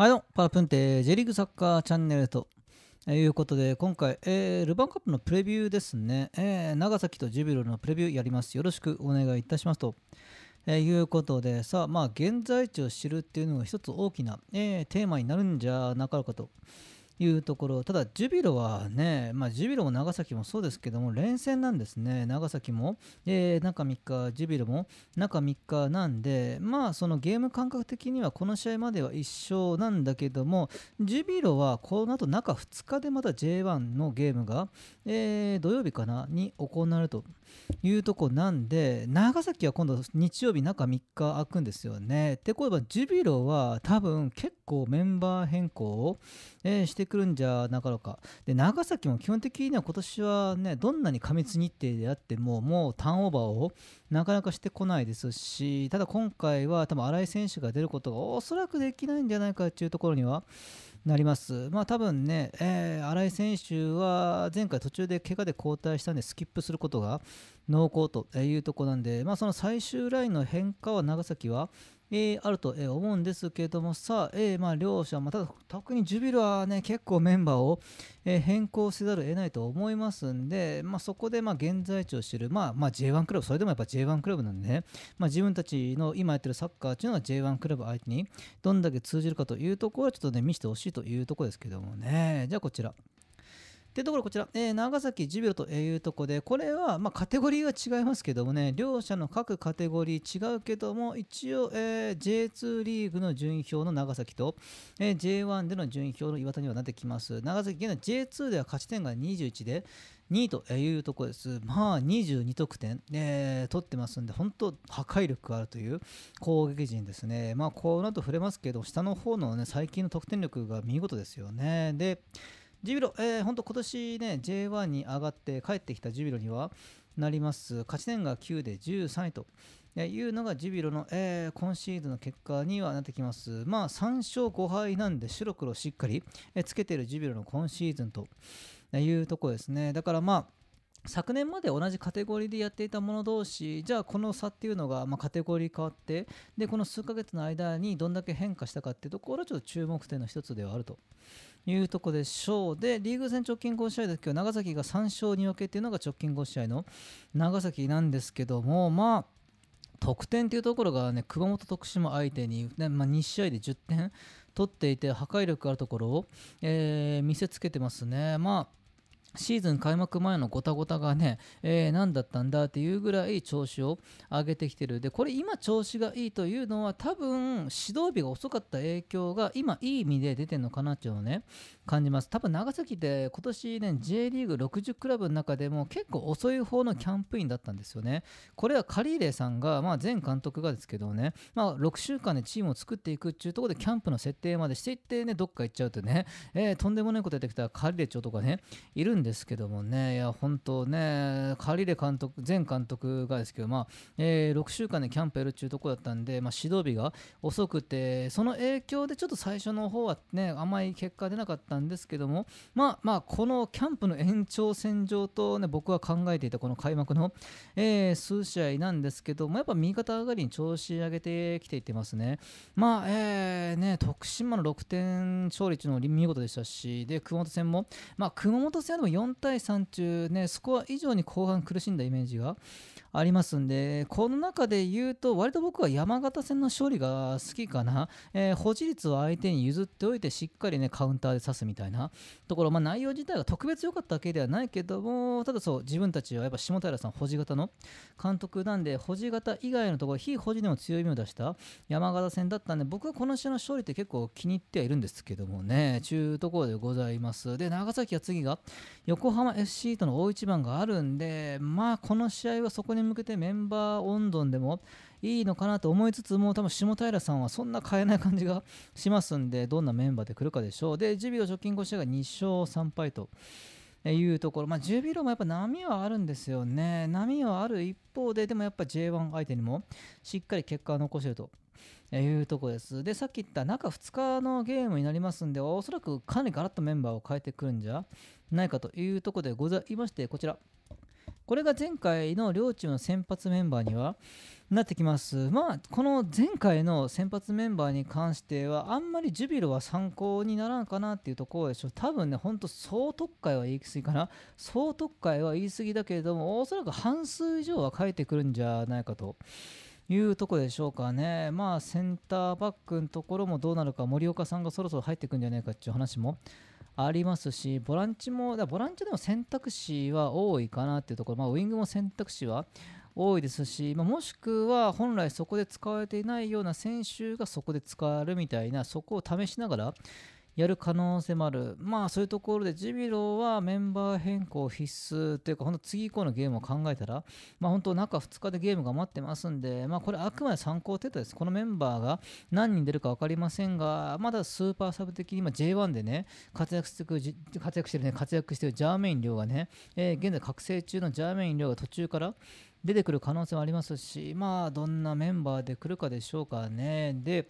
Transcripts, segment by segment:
はいどうも、パラプンテ J リーグサッカーチャンネルということで、今回、えー、ルヴァンカップのプレビューですね、えー、長崎とジュビロのプレビューやります。よろしくお願いいたしますと。えー、いうことで、さあ、まあ、現在地を知るっていうのが一つ大きな、えー、テーマになるんじゃなかろうかと、いうところただ、ジュビロはね、まあ、ジュビロも長崎もそうですけども連戦なんですね、長崎も、えー、中3日、ジュビロも中3日なんで、まあ、そのゲーム感覚的にはこの試合までは一勝なんだけどもジュビロはこの後中2日でまた J1 のゲームが、えー、土曜日かなに行われると。いうとこなんで長崎は今度日曜日中3日空くんですよね。ってこえばジュビロは多分結構メンバー変更を、えー、してくるんじゃなかろうか。で長崎も基本的には今年はねどんなに過密日程であってももうターンオーバーをなかなかしてこないですしただ今回は多分新井選手が出ることがおそらくできないんじゃないかっていうところには。なります、まあ、多分ね、えー、新井選手は前回途中で怪我で交代したんでスキップすることが濃厚というところなんで、まあ、その最終ラインの変化は長崎はえー、あると、え思うんですけどもさあ、えー、まあ、両者、まあ、ただ特にジュビルはね結構メンバーを、え変更せざるを得ないと思いますんで、まあ、そこで、ま現在地を知る、まあまあ、J1 クラブそれでもやっぱ J1 クラブなんで、ね、まあ、自分たちの今やってるサッカーっていうのは J1 クラブ相手にどんだけ通じるかというところはちょっとね見せてほしいというところですけどもねじゃあこちら。でところこちら、えー、長崎ジュビロというところで、これは、まあ、カテゴリーは違いますけどもね、両者の各カテゴリー違うけども、一応、えー、J2 リーグの順位表の長崎と、えー、J1 での順位表の岩田にはなってきます。長崎現在 J2 では勝ち点が21で、2位というところです。まあ、22得点、えー、取ってますんで、本当、破壊力あるという攻撃陣ですね。まあ、この後触れますけど、下の方のね、最近の得点力が見事ですよね。で、ジュビロ、えー、本当今年ね、J1 に上がって帰ってきたジュビロにはなります。勝ち点が9で13位というのがジュビロの、えー、今シーズンの結果にはなってきます。まあ、3勝5敗なんで白黒しっかり、えつけているジュビロの今シーズンというところですね。だからまあ、昨年まで同じカテゴリーでやっていたもの同士じゃあこの差っていうのが、まあ、カテゴリー変わってでこの数ヶ月の間にどんだけ変化したかっていうところはちょっと注目点の一つではあるというとこでしょうでリーグ戦直近5試合で今日長崎が3勝2分けっていうのが直近5試合の長崎なんですけどもまあ得点というところがね熊本、徳島相手に、ねまあ、2試合で10点取っていて破壊力あるところを、えー、見せつけてますね。まあシーズン開幕前のごたごたがね、えー、何だったんだっていうぐらい調子を上げてきてる。で、これ今調子がいいというのは多分指導日が遅かった影響が今いい意味で出てるのかなっていうのをね、感じます。多分長崎で今年ね、J リーグ60クラブの中でも結構遅い方のキャンプインだったんですよね。これはカリーレさんが、まあ前監督がですけどね、まあ6週間でチームを作っていくっていうところでキャンプの設定までしていってね、どっか行っちゃうとね、えー、とんでもないことやってきたカリーレ長とかね、いるんですけどもね、いや、本当ね、カリレ監督、前監督がですけど、まあえー、6週間でキャンプやるっていうところだったんで、まあ、指導日が遅くて、その影響でちょっと最初の方はね、甘い結果出なかったんですけども、まあまあ、このキャンプの延長線上とね、僕は考えていたこの開幕の、えー、数試合なんですけども、やっぱ右肩上がりに調子上げてきていってますね。まあ、えー、ね、徳島の6点勝利というのも見事でしたし、で、熊本戦も、まあ、熊本戦でも4対3中、ね、スコア以上に後半苦しんだイメージがありますんで、この中で言うと、割と僕は山形戦の勝利が好きかな、えー、保持率を相手に譲っておいて、しっかり、ね、カウンターで刺すみたいなところ、まあ、内容自体は特別良かったわけではないけども、ただそう、自分たちはやっぱ下平さん、保持型の監督なんで、保持型以外のところ、非保持でも強い味を出した山形戦だったんで、僕はこの試合の勝利って結構気に入ってはいるんですけどもね、中ところでございます。で、長崎は次が横浜 FC との大一番があるんで、まあ、この試合はそこに向けてメンバー温存でもいいのかなと思いつつも、多分下平さんはそんな変えない感じがしますんで、どんなメンバーで来るかでしょう。で、ジュビロ直近5試合が2勝3敗と。いうところ、まあ、10ビロもやっぱ波はあるんですよね、波はある一方で、でもやっぱ J1 相手にもしっかり結果を残してるというとこです。で、さっき言った中2日のゲームになりますんで、おそらくかなりガラッとメンバーを変えてくるんじゃないかというとこでございまして、こちら。これが前回の両チームの先発メンバーにはなってきます。まあ、この前回の先発メンバーに関しては、あんまりジュビロは参考にならんかなっていうところでしょ。多分ね、ほんと総特会は言い過ぎかな。総特会は言い過ぎだけれども、おそらく半数以上は書いてくるんじゃないかと。いうとこでしょうかね、まあ、センターバックのところもどうなるか、森岡さんがそろそろ入ってくんじゃないかっていう話もありますし、ボランチも、だボランチでも選択肢は多いかなっていうところ、まあ、ウイングも選択肢は多いですし、まあ、もしくは本来そこで使われていないような選手がそこで使えるみたいな、そこを試しながらやる可能性もある。まあそういうところで、ジビロはメンバー変更必須というか、本当次以降のゲームを考えたら、まあ本当中2日でゲームが待ってますんで、まあこれあくまで参考程度です。このメンバーが何人出るか分かりませんが、まだスーパーサブ的に今 J1 でね、活躍してる、活躍してるね、活躍してるジャーメイン寮がね、え現在覚醒中のジャーメイン寮が途中から、出てくる可能性もありますし、まあ、どんなメンバーで来るかでしょうかね。で、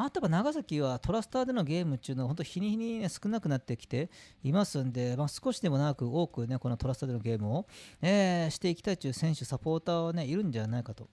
あとは長崎はトラスターでのゲームっていうのは本当日に日に、ね、少なくなってきていますんで、まあ、少しでも長く多くねこのトラスターでのゲームを、えー、していきたいという選手サポーターはねいるんじゃないかと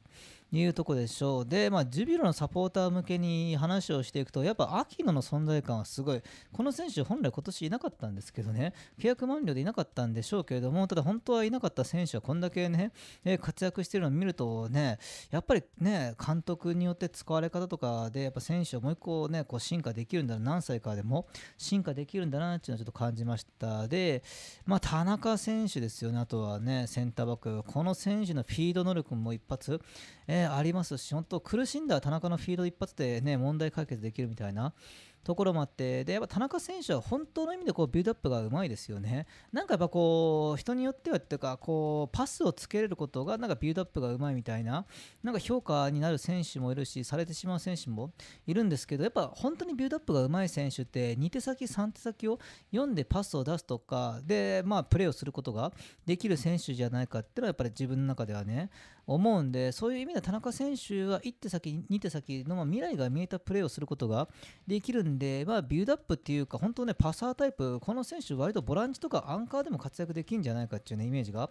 いうとこでしょうで、まあ、ジュビロのサポーター向けに話をしていくとやっぱ秋野の存在感はすごいこの選手本来今年いなかったんですけどね契約満了でいなかったんでしょうけれどもただ本当はいなかった選手はこんだけね、えー、活躍してるのを見るとねやっぱりね監督によって使われ方とかでやっぱ選手種はもう一個ねこう進化できるんだな何歳からでも進化できるんだなっていうのはちょっと感じましたで、まあ、田中選手ですよねあとはねセンターバックこの選手のフィード能力も一発、えー、ありますし本当苦しんだ田中のフィード一発でね問題解決できるみたいな。ところもあってでやっぱ田中選手は本当の意味でこうビルドアップがうまいですよね。なんかやっぱこう人によってはっていうかこうパスをつけれることがなんかビルドアップがうまいみたいななんか評価になる選手もいるしされてしまう選手もいるんですけどやっぱ本当にビルドアップがうまい選手って2手先3手先を読んでパスを出すとかでまあプレーをすることができる選手じゃないかっていうのはやっぱり自分の中ではね思うんで、そういう意味で田中選手は1手先、2手先の未来が見えたプレーをすることができるんで、まあ、ビルドアップっていうか、本当ね、パサータイプ、この選手、割とボランチとかアンカーでも活躍できるんじゃないかっていうね、イメージが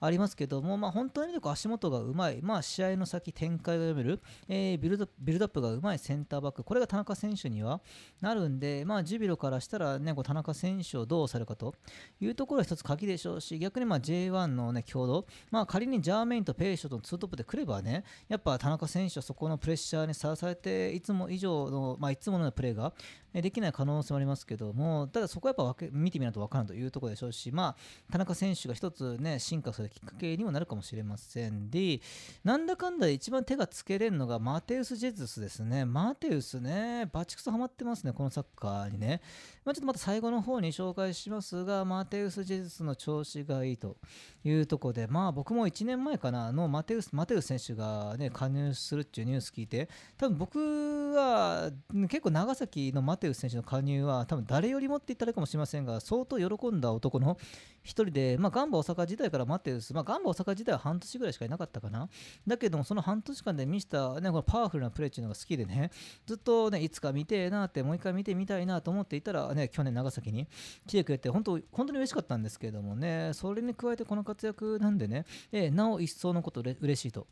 ありますけども、まあ、本当に足元がうまい、まあ、試合の先、展開が読める、えー、ビルドビルドアップがうまいセンターバック、これが田中選手にはなるんで、まあ、ジュビロからしたら、ね、こう田中選手をどうされるかというところが一つ鍵でしょうし、逆にまあ J1 の、ね、強度、まあ、仮にジャーメインとペーショと2トップでくればね、やっぱ田中選手はそこのプレッシャーにさらされて、いつも以上の、まあ、いつものプレーができない可能性もありますけどもただそこはやっぱ見てみないと分からんというところでしょうし、まあ、田中選手が一つ、ね、進化するきっかけにもなるかもしれませんでなんだかんだで一番手がつけれるのがマテウス・ジェズスですねマテウスねバチクソハマってますねこのサッカーにね、まあ、ちょっとまた最後の方に紹介しますがマテウス・ジェズスの調子がいいというところで、まあ、僕も1年前かなのマテウスマテウス選手が、ね、加入するっていうニュース聞いて多分僕は結構長崎のマテテウス選手の加入は多分誰よりもって言ったらかもしれませんが相当喜んだ男の1人で、まあ、ガンバ大阪時代からマテウス、まあ、ガンバ大阪時代は半年ぐらいしかいなかったかなだけどもその半年間で見せた、ね、このパワフルなプレーっていうのが好きでねずっと、ね、いつか見てえなってもう一回見てみたいなと思っていたら、ね、去年長崎に来てくれて本当本当に嬉しかったんですけれどもねそれに加えてこの活躍なんでね、えー、なお一層のこと嬉しいと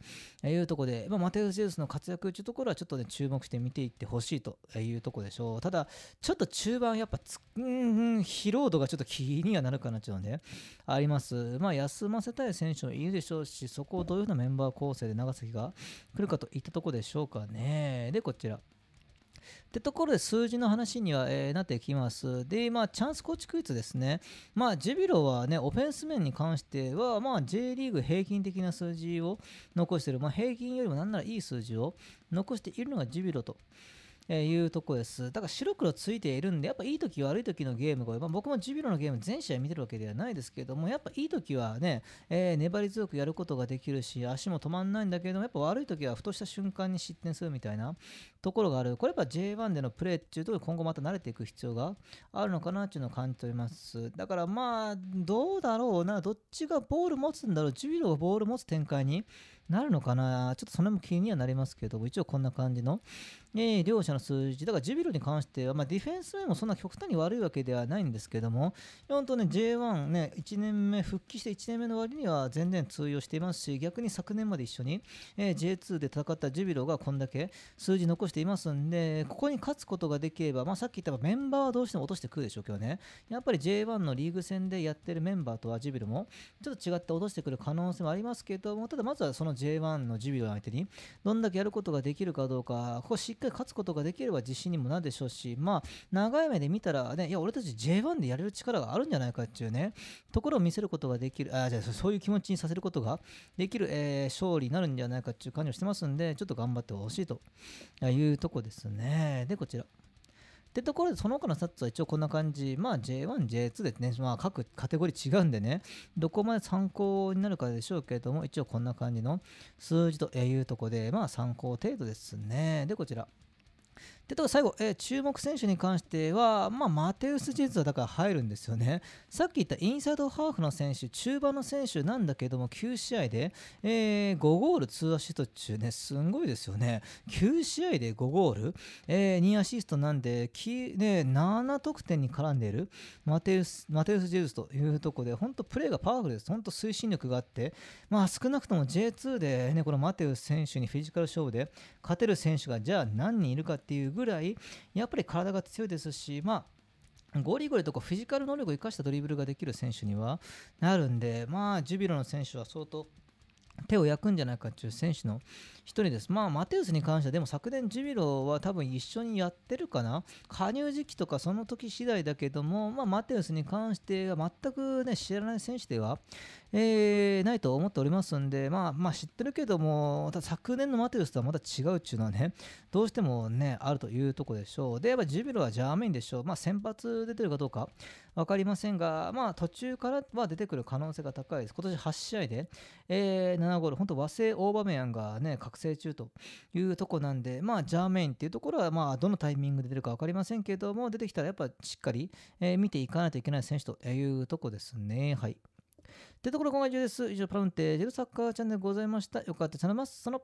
いうところで、まあ、マテウス・ジェズスの活躍というところはちょっとね注目して見ていってほしいというところでしょうただだ、ちょっと中盤、やっぱつ、うん、疲労度がちょっと気にはなるかなっていうので、あります。まあ、休ませたい選手もいるでしょうし、そこをどういうふうなメンバー構成で長崎が来るかといったところでしょうかね。で、こちら。ってところで数字の話には、えー、なってきます。で、まあ、チャンスコーチクイズですね。まあ、ジュビロはね、オフェンス面に関しては、まあ、J リーグ平均的な数字を残している、まあ、平均よりもなんならいい数字を残しているのがジュビロと。えいうとこです。だから白黒ついているんで、やっぱいい時悪い時のゲームが、まあ、僕もジュビロのゲーム全試合見てるわけではないですけども、やっぱいい時はね、えー、粘り強くやることができるし、足も止まんないんだけれども、やっぱ悪い時はふとした瞬間に失点するみたいなところがある。これやっぱ J1 でのプレーっていうところ今後また慣れていく必要があるのかなっていうのを感じております。だからまあ、どうだろうな、どっちがボール持つんだろう、ジュビロがボール持つ展開に。なるのかなちょっとそれも気にはなりますけど一応こんな感じの、えー、両者の数字だからジュビロに関しては、まあ、ディフェンス面もそんな極端に悪いわけではないんですけども本当ね J1 ね1年目復帰して1年目の割には全然通用していますし逆に昨年まで一緒に、えー、J2 で戦ったジュビロがこんだけ数字残していますんでここに勝つことができれば、まあ、さっき言ったメンバーはどうしても落としてくるでしょうけどねやっぱり J1 のリーグ戦でやってるメンバーとはジュビロもちょっと違って落としてくる可能性もありますけどもただまずはその J1 のジュビロ相手にどんだけやることができるかどうか、ここしっかり勝つことができれば自信にもなるでしょうし、まあ、長い目で見たら、ね、いや、俺たち J1 でやれる力があるんじゃないかっていうね、ところを見せることができる、あじゃあそういう気持ちにさせることができる、えー、勝利になるんじゃないかっていう感じをしてますんで、ちょっと頑張ってほしいというとこですね。で、こちら。ってところで、その他のスツは一応こんな感じ。まあ J1、J2 ですね。まあ各カテゴリー違うんでね、どこまで参考になるかでしょうけれども、一応こんな感じの数字というとこで、まあ参考程度ですね。で、こちら。でと最後、えー、注目選手に関しては、まあ、マテウス・ジェズはだから入るんですよね。さっき言ったインサイドハーフの選手、中盤の選手なんだけども、9試合で、えー、5ゴール、2アシスト中ね、すんごいですよね。9試合で5ゴール、えー、2アシストなんで、きね、7得点に絡んでいるマテウス・マテウスジェズというところで、本当プレーがパワフルです。本当推進力があって、まあ、少なくとも J2 で、ね、このマテウス選手にフィジカル勝負で勝てる選手がじゃあ何人いるかっていうぐらいやっぱり体が強いですし、まあゴリゴリとかフィジカル能力を生かしたドリブルができる選手にはなるんで、まあ、ジュビロの選手は相当手を焼くんじゃないかっていう選手の1人です。まあ、マテウスに関しては、でも昨年、ジュビロは多分一緒にやってるかな、加入時期とかその時次第だけども、まあ、マテウスに関しては全く、ね、知らない選手では、えー、ないと思っておりますんで、まあ、まあ、知ってるけども、昨年のマテウスとはまた違うっいうのはね、どうしてもね、あるというとこでしょう。で、やっぱジュビロはジャーメインでしょう。まあ、先発出てるかどうか。分かりませんが、まあ、途中からは出てくる可能性が高いです。今年8試合で、えー、7ゴール、本当和製オーバメアンが、ね、覚醒中というとこなんで、まあ、ジャーメインっていうところは、まあ、どのタイミングで出るか分かりませんけども、出てきたらやっぱしっかり、えー、見ていかないといけない選手というとこですね。はい。ってところ今回中です。以上、パラウンテージルサッカーチャンネルございました。よかったらチャンネルます。その